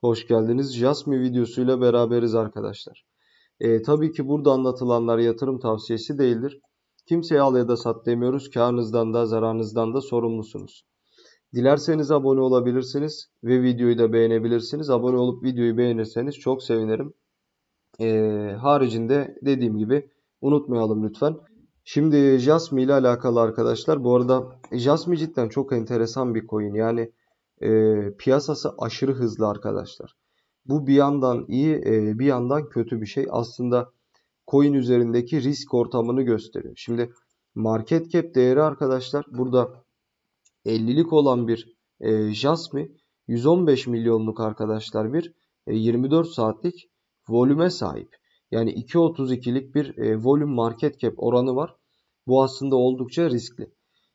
Hoş geldiniz. Jasmi videosuyla beraberiz arkadaşlar. E, tabii ki burada anlatılanlar yatırım tavsiyesi değildir. Kimseye al ya da sat demiyoruz. Karınızdan da zararınızdan da sorumlusunuz. Dilerseniz abone olabilirsiniz ve videoyu da beğenebilirsiniz. Abone olup videoyu beğenirseniz çok sevinirim. Ee, haricinde dediğim gibi unutmayalım lütfen. Şimdi Jasmi ile alakalı arkadaşlar. Bu arada Jasmi cidden çok enteresan bir coin. Yani e, piyasası aşırı hızlı arkadaşlar. Bu bir yandan iyi e, bir yandan kötü bir şey. Aslında coin üzerindeki risk ortamını gösteriyor. Şimdi market cap değeri arkadaşlar burada 50'lik olan bir e, Jasmi 115 milyonluk arkadaşlar bir e, 24 saatlik volüme sahip. Yani 2.32'lik bir e, volüm market cap oranı var. Bu aslında oldukça riskli.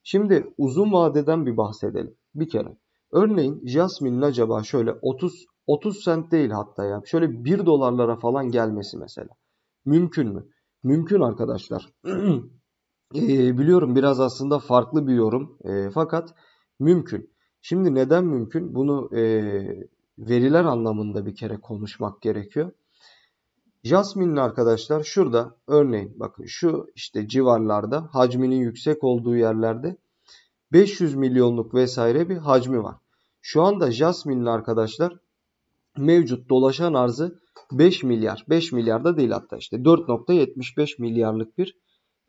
Şimdi uzun vadeden bir bahsedelim. Bir kere Örneğin Jasmine acaba şöyle 30 30 sent değil hatta ya. Şöyle 1 dolarlara falan gelmesi mesela. Mümkün mü? Mümkün arkadaşlar. e, biliyorum biraz aslında farklı bir yorum. E, fakat mümkün. Şimdi neden mümkün? Bunu e, veriler anlamında bir kere konuşmak gerekiyor. Jasmine'li arkadaşlar şurada örneğin bakın şu işte civarlarda hacminin yüksek olduğu yerlerde 500 milyonluk vesaire bir hacmi var. Şu anda Jasmine'in arkadaşlar mevcut dolaşan arzı 5 milyar. 5 milyar da değil hatta işte 4.75 milyarlık bir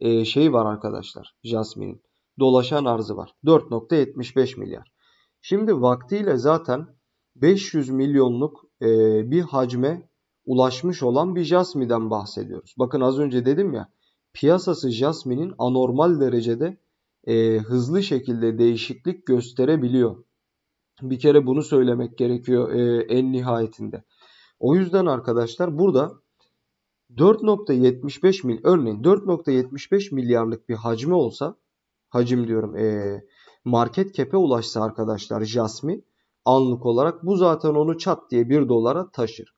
e, şey var arkadaşlar Jasmine'in. Dolaşan arzı var. 4.75 milyar. Şimdi vaktiyle zaten 500 milyonluk e, bir hacme ulaşmış olan bir Jasmine'den bahsediyoruz. Bakın az önce dedim ya piyasası Jasmine'in anormal derecede e, hızlı şekilde değişiklik gösterebiliyor. Bir kere bunu söylemek gerekiyor e, en nihayetinde. O yüzden arkadaşlar burada 4.75 mil örneğin 4.75 milyarlık bir hacmi olsa hacim diyorum e, market kepe ulaşsa arkadaşlar Jasmine anlık olarak bu zaten onu çat diye 1 dolara taşır.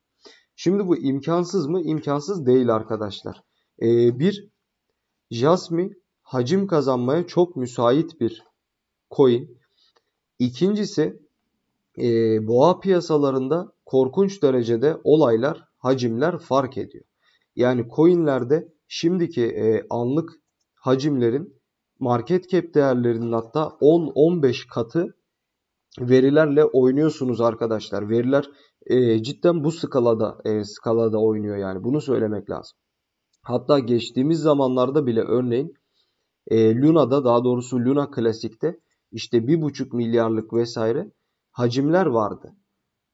Şimdi bu imkansız mı? İmkansız değil arkadaşlar. E, bir Jasmine hacim kazanmaya çok müsait bir coin. İkincisi e, boğa piyasalarında korkunç derecede olaylar, hacimler fark ediyor. Yani coinlerde şimdiki e, anlık hacimlerin market cap değerlerinin hatta 10-15 katı verilerle oynuyorsunuz arkadaşlar. Veriler e, cidden bu skalada e, skalada oynuyor yani bunu söylemek lazım. Hatta geçtiğimiz zamanlarda bile örneğin e, Luna'da daha doğrusu Luna Klasik'te işte 1,5 milyarlık vesaire hacimler vardı.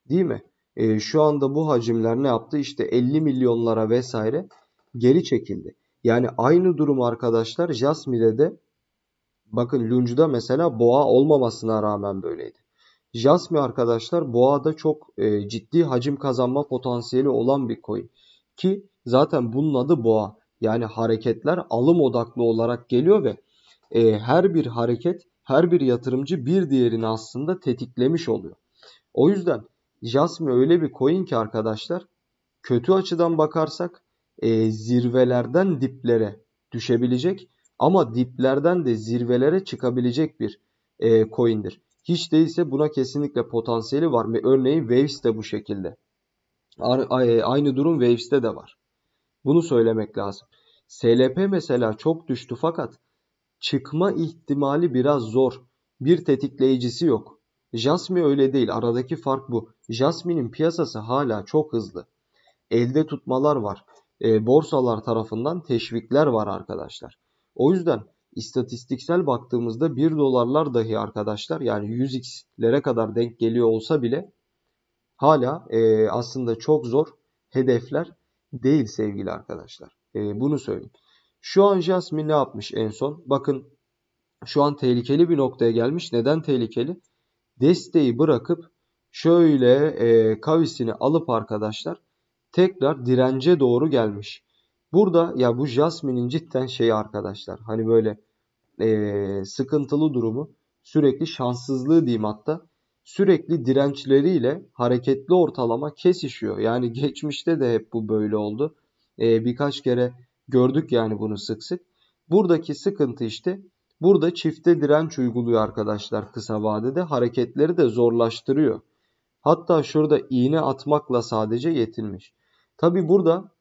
Değil mi? E, şu anda bu hacimler ne yaptı? İşte 50 milyonlara vesaire geri çekildi. Yani aynı durum arkadaşlar Jasmine'de de bakın Luncu'da mesela boğa olmamasına rağmen böyleydi. Jasmi arkadaşlar boğada çok e, ciddi hacim kazanma potansiyeli olan bir coin. Ki zaten bunun adı boğa. Yani hareketler alım odaklı olarak geliyor ve e, her bir hareket her bir yatırımcı bir diğerini aslında tetiklemiş oluyor. O yüzden Jasmine öyle bir coin ki arkadaşlar kötü açıdan bakarsak e, zirvelerden diplere düşebilecek ama diplerden de zirvelere çıkabilecek bir e, coin'dir. Hiç değilse buna kesinlikle potansiyeli var. örneğin Waves de bu şekilde. E, aynı durum Waves'te de var. Bunu söylemek lazım. SLP mesela çok düştü fakat çıkma ihtimali biraz zor. Bir tetikleyicisi yok. Jasmine öyle değil. Aradaki fark bu. Jasmine'in piyasası hala çok hızlı. Elde tutmalar var. E, borsalar tarafından teşvikler var arkadaşlar. O yüzden istatistiksel baktığımızda 1 dolarlar dahi arkadaşlar yani 100x'lere kadar denk geliyor olsa bile hala e, aslında çok zor hedefler değil sevgili arkadaşlar. E, bunu söyleyeyim. Şu an Jasmine ne yapmış en son? Bakın şu an tehlikeli bir noktaya gelmiş. Neden tehlikeli? Desteği bırakıp şöyle e, kavisini alıp arkadaşlar tekrar dirence doğru gelmiş. Burada ya bu Jasmine'in cidden şeyi arkadaşlar hani böyle e, sıkıntılı durumu sürekli şanssızlığı diyeyim hatta sürekli dirençleriyle hareketli ortalama kesişiyor. Yani geçmişte de hep bu böyle oldu. E, birkaç kere Gördük yani bunu sık sık. Buradaki sıkıntı işte burada çifte direnç uyguluyor arkadaşlar kısa vadede. Hareketleri de zorlaştırıyor. Hatta şurada iğne atmakla sadece yetinmiş. Tabi burada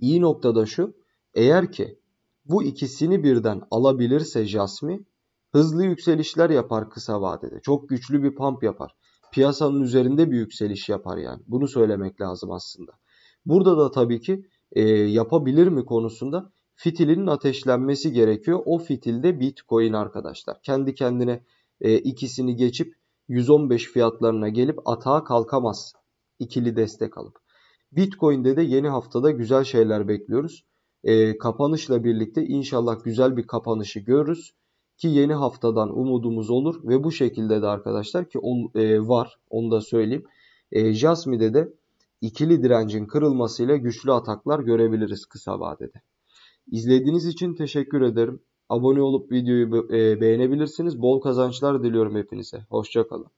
iyi noktada şu. Eğer ki bu ikisini birden alabilirse Jasmine hızlı yükselişler yapar kısa vadede. Çok güçlü bir pump yapar. Piyasanın üzerinde bir yükseliş yapar yani. Bunu söylemek lazım aslında. Burada da tabii ki e, yapabilir mi konusunda fitilin ateşlenmesi gerekiyor. O fitilde Bitcoin arkadaşlar. Kendi kendine e, ikisini geçip 115 fiyatlarına gelip atağa kalkamaz. ikili destek alıp. Bitcoin'de de yeni haftada güzel şeyler bekliyoruz. E, kapanışla birlikte inşallah güzel bir kapanışı görürüz ki yeni haftadan umudumuz olur ve bu şekilde de arkadaşlar ki on, e, var onu da söyleyeyim. E, Jasmine'de de ikili direncin kırılmasıyla güçlü ataklar görebiliriz kısa vadede. İzlediğiniz için teşekkür ederim. Abone olup videoyu e, beğenebilirsiniz. Bol kazançlar diliyorum hepinize. Hoşçakalın.